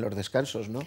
los descansos, ¿no?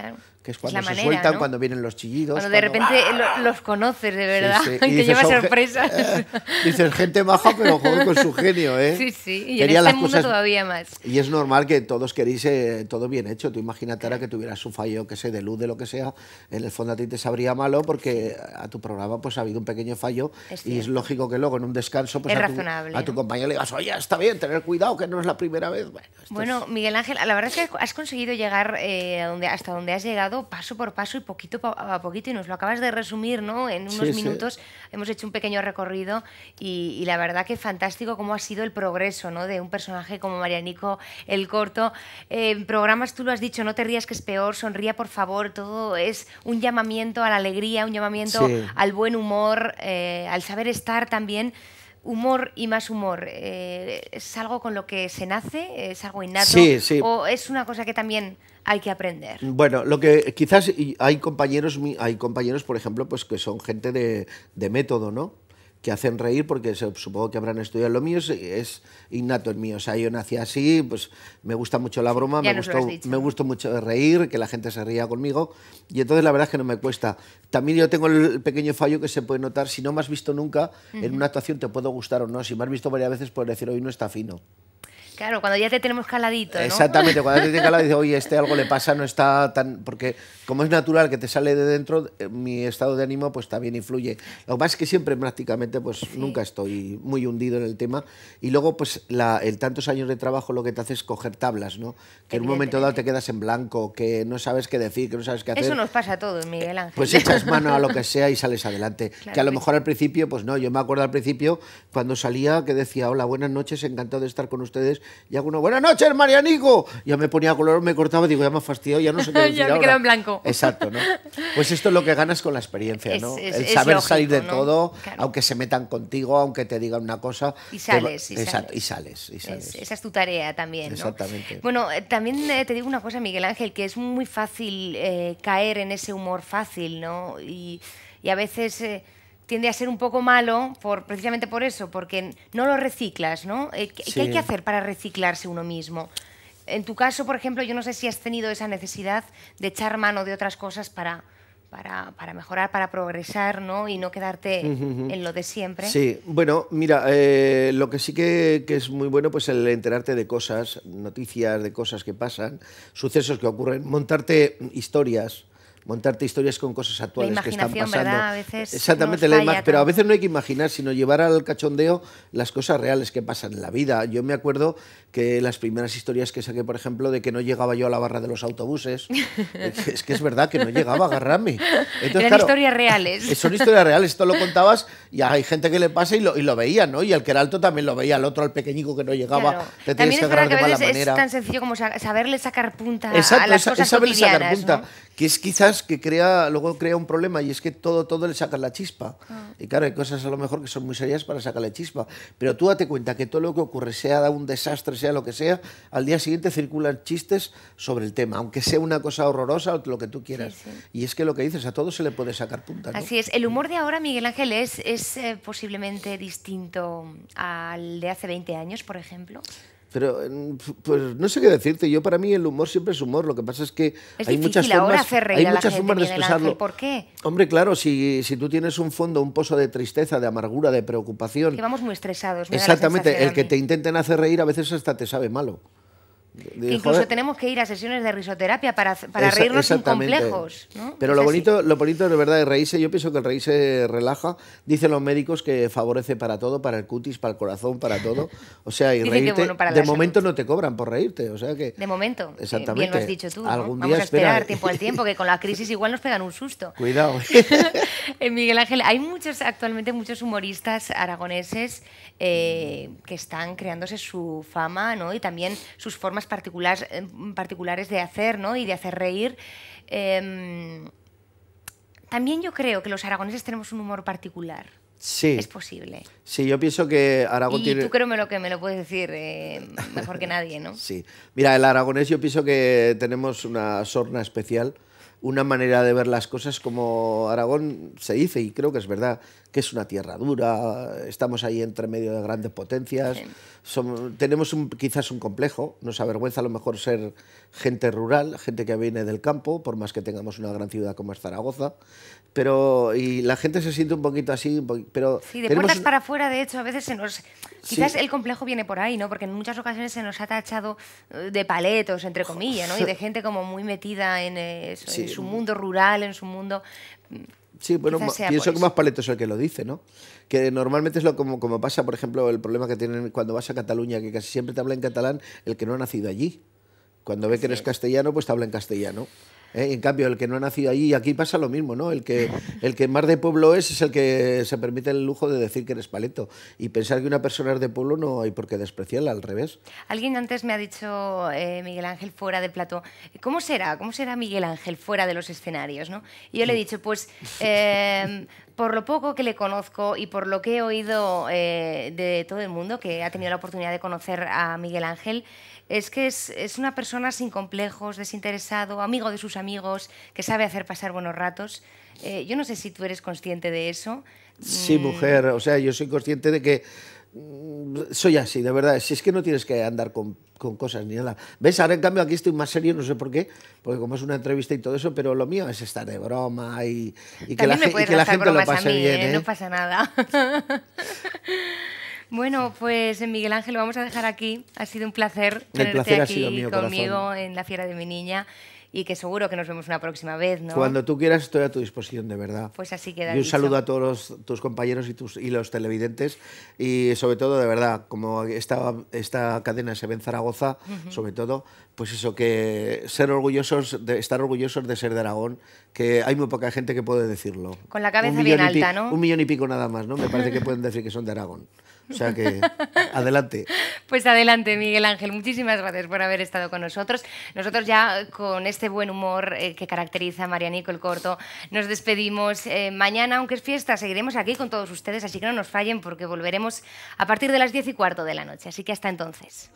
Que es cuando se sueltan, cuando vienen los chillidos. Cuando, de repente ¡Ah! los conoces, de verdad, que y, te lleva sorpresas. Eh, dices, gente maja, pero juega con su genio, ¿eh? Sí, sí, y en este mundo todavía más. Y es normal que todos queréis eh, todo bien hecho. Tú imagínate ahora que tuvieras un fallo, que sé, de luz, de lo que sea, en el fondo a ti te sabría malo porque a tu programa pues ha habido un pequeño fallo y es lógico que luego en un descanso pues, a, tu, a tu compañero le digas, oye, está bien, tener cuidado, que no es la primera vez. Bueno, Miguel Ángel, la verdad es que has conseguido llegar... Eh, eh, hasta donde has llegado paso por paso y poquito a poquito, y nos lo acabas de resumir, ¿no? En unos minutos hemos hecho un pequeño recorrido y, la verdad que fantástico cómo ha sido el progreso, ¿no? De un personaje como Marianico el Corto. en programas tú lo has dicho, no te rías que es peor, sonría por favor, todo es un llamamiento a la alegría, un llamamiento al buen humor, eh, al saber estar también humor y más humor, eh, ¿es algo con lo que se nace? ¿Es algo innato? ¿O es una cosa que también hay que aprender? Bueno, lo que quizás hay compañeros, hay compañeros, por ejemplo, pues que son gente de, de método, ¿no? que hacen reír porque supongo que habrán estudiado lo mío, es innato el mío. O sea, yo nací así, pues me gusta mucho la broma, me gusta me mucho reír, que la gente se ría conmigo y entonces la verdad es que no me cuesta. También yo tengo el pequeño fallo que se puede notar, si no me has visto nunca, en una actuación te puedo gustar o no, si me has visto varias veces puedes decir hoy no está fino. Claro, cuando ya te tenemos caladito. Exactamente, cuando te tienes calado dices, oye, este algo le pasa, no está tan. Porque como es natural que te sale de dentro, eh, mi estado de ánimo pues también influye. Lo más que siempre prácticamente pues nunca estoy muy hundido en el tema. Y luego pues la, el tantos años de trabajo lo que te hace es coger tablas, ¿no? Que en un momento dado te quedas en blanco, que no sabes qué decir, que no sabes qué hacer. Eso nos pasa a todos, Miguel eh, Ángel. Pues echas mano a lo que sea y sales adelante. que a lo mejor al principio, pues no, yo me acuerdo al principio cuando salía que decía, hola, buenas noches, encantado de estar con ustedes y alguno, buenas noches, Marianico. Ya me ponía color, me cortaba, digo, ya me ha fastidiado, ya no sé qué decir Ya me quedo en blanco. Exacto, ¿no? Pues esto es lo que ganas con la experiencia, ¿no? Es, el saber salir de todo, aunque se metan contigo, aunque te digan una cosa. Y sales, y, sales. y sales. esa es tu tarea también, ¿no? Exactamente. Bueno, eh, también eh, te digo una cosa, Miguel Ángel, que es muy fácil eh, caer en ese humor fácil, ¿no? Y, a veces tiende a ser un poco malo por, precisamente por eso, porque no lo reciclas, ¿no? Eh, ¿Qué, hay que hacer para reciclarse uno mismo? En tu caso, por ejemplo, yo no sé si has tenido esa necesidad de echar mano de otras cosas para, para, para, mejorar, para progresar, ¿no? Y no quedarte en lo de siempre. Sí, bueno, mira, eh, lo que sí que, que, es muy bueno, pues el enterarte de cosas, noticias, de cosas que pasan, sucesos que ocurren, montarte historias montarte historias con cosas actuales que están pasando. Exactamente, la pero a veces no hay que imaginar, sino llevar al cachondeo las cosas reales que pasan en la vida. Yo me acuerdo que las primeras historias que saqué, por ejemplo, de que no llegaba yo a la barra de los autobuses, es que es verdad que no llegaba a Eran historias reales. Eh, son historias reales, esto lo contabas y hay gente que le pasa y lo, y lo veía, ¿no? Y al que era alto también lo veía, el otro, al pequeñico que no llegaba, te tienes que agarrar de mala manera. Es tan sencillo como saberle sacar punta Exacto, a las es, es saberle sacar punta, que es quizás que crea, luego crea un problema y es que todo, todo le saca la chispa. Ah. Y claro, hay cosas a lo mejor que son muy serias para sacarle chispa. Pero tú date cuenta que todo lo que ocurre, sea un desastre, sea lo que sea, al día siguiente circulan chistes sobre el tema, aunque sea una cosa horrorosa o lo que tú quieras. Y es que lo que dices, a todo se le puede sacar punta. Así es. El humor mm. de ahora, Miguel Ángel, es, es eh, posiblemente distinto al de hace 20 años, por ejemplo. Pero pues no sé qué decirte. Yo para mí el humor siempre es humor. Lo que pasa es que hay, muchas formas, hacer reír hay muchas de expresarlo. ¿Por qué? Hombre, claro, si, si, tú tienes un fondo, un pozo de tristeza, de amargura, de preocupación. Que vamos muy estresados. exactamente. el que te intenten hacer reír a veces hasta te sabe malo incluso tenemos que ir a sesiones de risoterapia para, para reírnos sin complejos. Pero lo bonito, lo bonito de verdad es reírse, yo pienso que el reírse relaja, dicen los médicos que favorece para todo, para el cutis, para el corazón, para todo. O sea, y reírte, de momento no te cobran por reírte, o sea que... De momento, exactamente. bien lo has dicho tú. Vamos a esperar eh. tiempo al tiempo, que con la crisis igual nos pegan un susto. Cuidado. Eh, Miguel Ángel, hay muchos, actualmente muchos humoristas aragoneses eh, que están creándose su fama y también sus formas eh, particulares, de hacer ¿no? y de hacer reír. Em, también yo creo que los aragoneses tenemos un humor particular. Sí. Es posible. Sí, yo pienso que Aragón y tiene... tú creo lo que me lo puedes decir eh, mejor que nadie, ¿no? sí. Mira, el aragonés yo pienso que tenemos una sorna especial, una manera de ver las cosas como Aragón se dice, y creo que es verdad, que es una tierra dura, estamos ahí entre medio de grandes potencias, tenemos quizás un complejo, nos avergüenza a lo mejor ser gente rural, gente que viene del campo, por más que tengamos una gran ciudad como es Zaragoza, pero y la gente se siente un poquito así, pero... Sí, de puertas para afuera, de hecho, a veces se nos... Quizás el complejo viene por ahí, ¿no? Porque en muchas ocasiones se nos ha tachado eh, de paletos, entre comillas, ¿no? Y de gente como muy metida eh, en su mundo rural, en su mundo mm, Sí, bueno, pienso que más Paleto es el que lo dice, ¿no? Que normalmente es lo como, pasa, por ejemplo, el problema que tienen cuando vas a Cataluña, que casi siempre te habla en catalán el que no ha nacido allí. Cuando ve que eres castellano, pues te habla en castellano. ¿eh? En cambio, el que no ha nacido allí, y aquí pasa lo mismo, ¿no? El que, el que más de pueblo es es el que se permite el lujo de decir que eres paleto. Y pensar que una persona es de pueblo no hay por qué despreciarla, al revés. Alguien antes me ha dicho, eh, Miguel Ángel, fuera de plato, ¿cómo será? ¿Cómo será Miguel Ángel fuera de los escenarios? ¿no? Y yo le he dicho, pues... Em, por lo poco que le conozco y por lo que he oído eh, de todo el mundo que ha tenido la oportunidad de conocer a Miguel Ángel, es que es, una persona sin complejos, desinteresado, amigo de sus amigos, que sabe hacer pasar buenos ratos. Eh, yo no sé si tú eres consciente de eso. Sí, mm. mujer, o sea, yo soy consciente de que mm, soy así, de verdad. Si es que no tienes que andar con, cosas ni nada. ¿Ves? Ahora, en cambio, aquí estoy más serio, no sé por qué, porque como es una entrevista y todo eso, pero lo mío es estar de broma y, que, la, gente lo pase bien. ¿eh? ¿eh? No pasa nada. Bueno, pues Miguel Ángel, lo vamos a dejar aquí. Ha sido un placer tenerte aquí conmigo en La Fiera de mi Niña y que seguro que nos vemos una próxima vez, Cuando tú quieras estoy a tu disposición, de verdad. Pues así queda. Y un saludo a todos tus compañeros y, tus, y los televidentes y sobre todo, de verdad, como esta, esta cadena se ve en Zaragoza, sobre todo, pues eso, que ser orgullosos, estar orgullosos de ser de Aragón, que hay muy poca gente que puede decirlo. Con la cabeza bien alta, ¿no? Un millón y pico nada más, ¿no? Me parece que pueden decir que son de Aragón. O sea que, adelante. Pues adelante, Miguel Ángel. Muchísimas gracias por haber estado con nosotros. Nosotros ya con este buen humor eh, que caracteriza a Marianico el Corto, nos despedimos. Eh, mañana, aunque es fiesta, seguiremos aquí con todos ustedes, así que no nos fallen porque volveremos a partir de las 10 y cuarto de la noche. Así que hasta entonces.